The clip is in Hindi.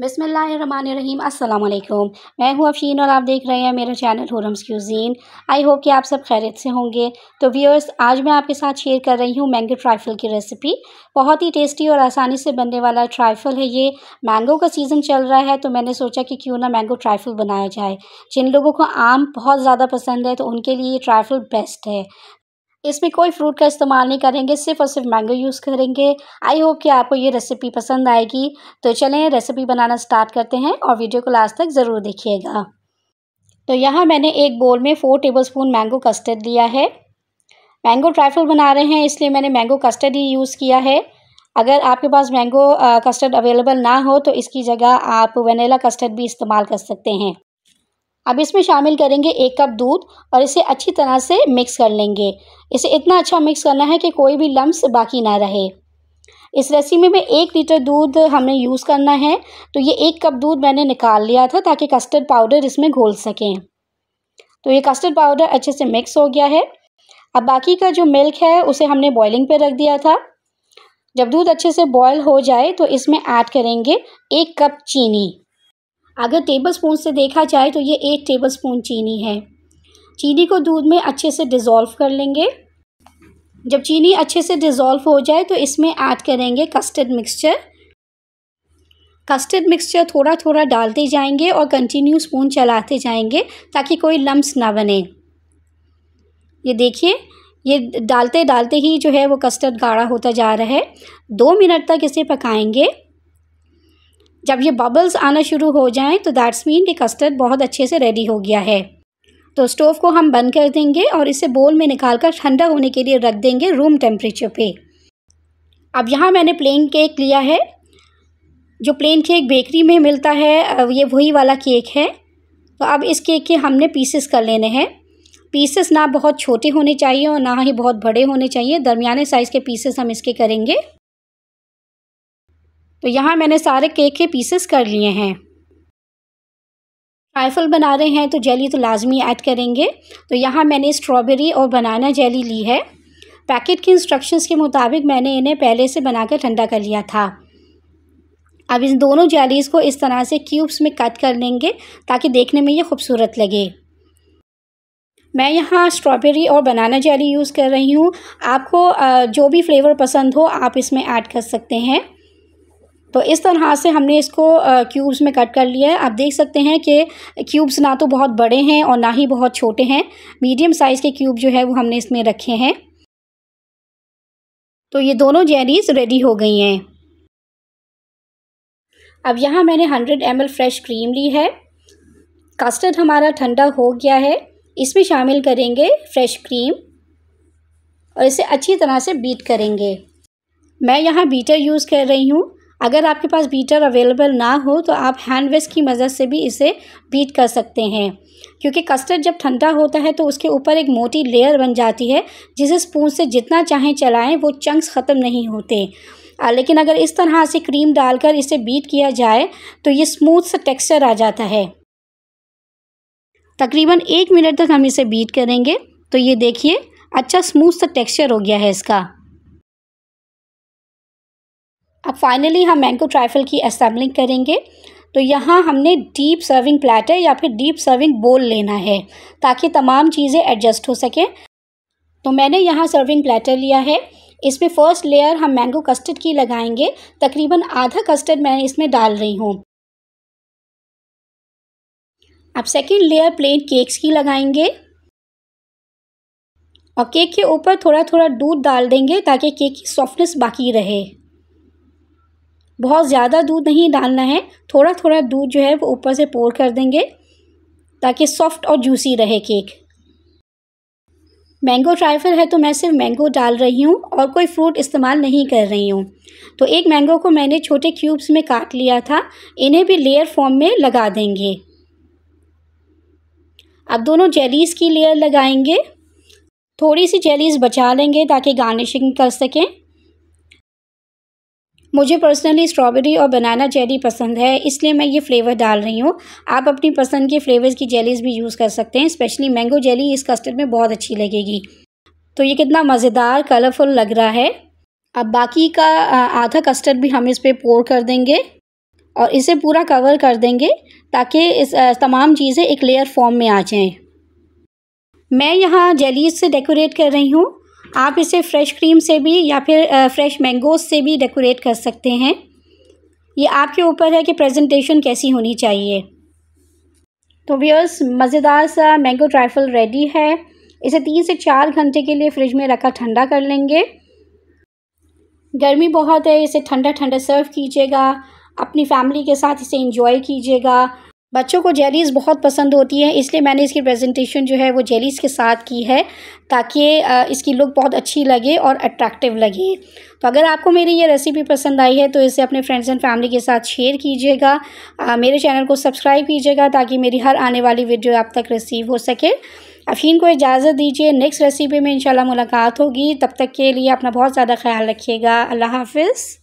बिसमीम अल्लाम मैं हूं अफशीन और आप देख रहे हैं मेरा channel Hurram's cuisine I hope कि आप सब खैरियत से होंगे तो व्यूअर्स आज मैं आपके साथ शेयर कर रही हूं मैंगो ट्राइफल की रेसिपी बहुत ही टेस्टी और आसानी से बनने वाला ट्राइफल है ये मैंगो का सीज़न चल रहा है तो मैंने सोचा कि क्यों ना मैंगो ट्राइफल बनाया जाए जिन लोगों को आम बहुत ज़्यादा पसंद है तो उनके लिए ये ट्राइफल बेस्ट है इसमें कोई फ्रूट का इस्तेमाल नहीं करेंगे सिर्फ और सिर्फ मैंगो यूज़ करेंगे आई होप कि आपको ये रेसिपी पसंद आएगी तो चलें रेसिपी बनाना स्टार्ट करते हैं और वीडियो को लास्ट तक ज़रूर देखिएगा तो यहाँ मैंने एक बोल में फ़ोर टेबलस्पून मैंगो कस्टर्ड लिया है मैंगो ट्राइफल बना रहे हैं इसलिए मैंने मैंगो कस्टर्ड ही यूज़ किया है अगर आपके पास मैंगो कस्टर्ड अवेलेबल ना हो तो इसकी जगह आप वनीला कस्टर्ड भी इस्तेमाल कर सकते हैं अब इसमें शामिल करेंगे एक कप दूध और इसे अच्छी तरह से मिक्स कर लेंगे इसे इतना अच्छा मिक्स करना है कि कोई भी लम्स बाकी ना रहे इस रेसिपी में एक लीटर दूध हमें यूज़ करना है तो ये एक कप दूध मैंने निकाल लिया था ताकि कस्टर्ड पाउडर इसमें घोल सकें तो ये कस्टर्ड पाउडर अच्छे से मिक्स हो गया है अब बाकी का जो मिल्क है उसे हमने बॉयलिंग पे रख दिया था जब दूध अच्छे से बॉयल हो जाए तो इसमें ऐड करेंगे एक कप चीनी अगर टेबल स्पून से देखा जाए तो ये एक टेबल स्पून चीनी है चीनी को दूध में अच्छे से डिज़ोल्व कर लेंगे जब चीनी अच्छे से डिज़ोल्व हो जाए तो इसमें ऐड करेंगे कस्टर्ड मिक्सचर कस्टर्ड मिक्सचर थोड़ा थोड़ा डालते जाएंगे और कंटिन्यू स्पून चलाते जाएंगे ताकि कोई लम्स ना बने ये देखिए ये डालते डालते ही जो है वो कस्टर्ड गाढ़ा होता जा रहा है दो मिनट तक इसे पकाएंगे जब ये बबल्स आना शुरू हो जाएं तो दैट्स मीन कि कस्टर्ड बहुत अच्छे से रेडी हो गया है तो स्टोव को हम बंद कर देंगे और इसे बोल में निकाल कर ठंडा होने के लिए रख देंगे रूम टेम्परेचर पे अब यहाँ मैंने प्लेन केक लिया है जो प्लेन केक बेकरी में मिलता है ये वही वाला केक है तो अब इस केक के हमने पीसेस कर लेने हैं पीसेस ना बहुत छोटे होने चाहिए और ना ही बहुत बड़े होने चाहिए दरमियाने साइज़ के पीसेस हम इसके करेंगे तो यहाँ मैंने सारे केक के पीसेस कर लिए हैं ट्राइफल बना रहे हैं तो जेली तो लाजमी ऐड करेंगे तो यहाँ मैंने स्ट्रॉबेरी और बनाना जेली ली है पैकेट की इंस्ट्रक्शंस के मुताबिक मैंने इन्हें पहले से बनाकर ठंडा कर लिया था अब इन दोनों जेलीज़ को इस तरह से क्यूब्स में कट कर लेंगे ताकि देखने में ये खूबसूरत लगे मैं यहाँ स्ट्रॉबेरी और बनाना जेली यूज़ कर रही हूँ आपको जो भी फ्लेवर पसंद हो आप इसमें ऐड कर सकते हैं तो इस तरह से हमने इसको क्यूब्स में कट कर लिया है आप देख सकते हैं कि क्यूब्स ना तो बहुत बड़े हैं और ना ही बहुत छोटे हैं मीडियम साइज़ के क्यूब जो है वो हमने इसमें रखे हैं तो ये दोनों जेरीज रेडी हो गई हैं अब यहाँ मैंने हंड्रेड एम फ्रेश क्रीम ली है कस्टर्ड हमारा ठंडा हो गया है इसमें शामिल करेंगे फ्रेश क्रीम और इसे अच्छी तरह से बीट करेंगे मैं यहाँ बीटर यूज़ कर रही हूँ अगर आपके पास बीटर अवेलेबल ना हो तो आप हैंड वेस्ट की मदद से भी इसे बीट कर सकते हैं क्योंकि कस्टर्ड जब ठंडा होता है तो उसके ऊपर एक मोटी लेयर बन जाती है जिसे स्पून से जितना चाहें चलाएं वो चंक्स ख़त्म नहीं होते लेकिन अगर इस तरह से क्रीम डालकर इसे बीट किया जाए तो ये स्मूथ सा टेक्स्चर आ जाता है तकरीबन एक मिनट तक हम इसे बीट करेंगे तो ये देखिए अच्छा स्मूथ सा टेक्स्चर हो गया है इसका अब फाइनली हम मैंगो ट्राइफल की असेंबलिंग करेंगे तो यहाँ हमने डीप सर्विंग प्लेटर या फिर डीप सर्विंग बोल लेना है ताकि तमाम चीज़ें एडजस्ट हो सकें तो मैंने यहाँ सर्विंग प्लेटर लिया है इसमें फ़र्स्ट लेयर हम मैंगो कस्टर्ड की लगाएंगे तकरीबन आधा कस्टर्ड मैं इसमें डाल रही हूँ अब सेकेंड लेयर प्लेन केक्स की लगाएंगे और केक के ऊपर थोड़ा थोड़ा दूध डाल देंगे ताकि केक की सॉफ्टनेस बाकी रहे बहुत ज़्यादा दूध नहीं डालना है थोड़ा थोड़ा दूध जो है वो ऊपर से पोर कर देंगे ताकि सॉफ्ट और जूसी रहे केक मैंगो ट्राइफल है तो मैं सिर्फ मैंगो डाल रही हूँ और कोई फ्रूट इस्तेमाल नहीं कर रही हूँ तो एक मैंगो को मैंने छोटे क्यूब्स में काट लिया था इन्हें भी लेयर फॉर्म में लगा देंगे अब दोनों जेलीज़ की लेयर लगाएंगे थोड़ी सी जेलीज़ बचा लेंगे ताकि गार्निशिंग कर सकें मुझे पर्सनली स्ट्रॉबेरी और बनाना जेली पसंद है इसलिए मैं ये फ्लेवर डाल रही हूँ आप अपनी पसंद के फ्लेवर्स की जेलीज़ भी यूज़ कर सकते हैं स्पेशली मैंगो जेली इस कस्टर्ड में बहुत अच्छी लगेगी तो ये कितना मज़ेदार कलरफुल लग रहा है अब बाकी का आधा कस्टर्ड भी हम इस पर पोर कर देंगे और इसे पूरा कवर कर देंगे ताकि इस तमाम चीज़ें एक लेयर फॉर्म में आ जाएँ मैं यहाँ जेलीज से डेकोरेट कर रही हूँ आप इसे फ्रेश क्रीम से भी या फिर फ्रेश मैंगोज से भी डेकोरेट कर सकते हैं ये आपके ऊपर है कि प्रेजेंटेशन कैसी होनी चाहिए तो व्यर्स मज़ेदार सा मैंगो ट्राइफल रेडी है इसे तीन से चार घंटे के लिए फ्रिज में रखा ठंडा कर लेंगे गर्मी बहुत है इसे ठंडा ठंडा सर्व कीजिएगा अपनी फैमिली के साथ इसे इंजॉय कीजिएगा बच्चों को जेलीज़ बहुत पसंद होती है इसलिए मैंने इसकी प्रेजेंटेशन जो है वो जेलीज़ के साथ की है ताकि इसकी लुक बहुत अच्छी लगे और अट्रैक्टिव लगे तो अगर आपको मेरी ये रेसिपी पसंद आई है तो इसे अपने फ्रेंड्स एंड फैमिली के साथ शेयर कीजिएगा मेरे चैनल को सब्सक्राइब कीजिएगा ताकि मेरी हर आने वाली वीडियो आप तक रिसीव हो सके अफीन को इजाज़त दीजिए नेक्स्ट रेसिपी में इंशाल्लाह मुलाकात होगी तब तक के लिए अपना बहुत ज़्यादा ख्याल रखिएगा अल्लाह हाफिज़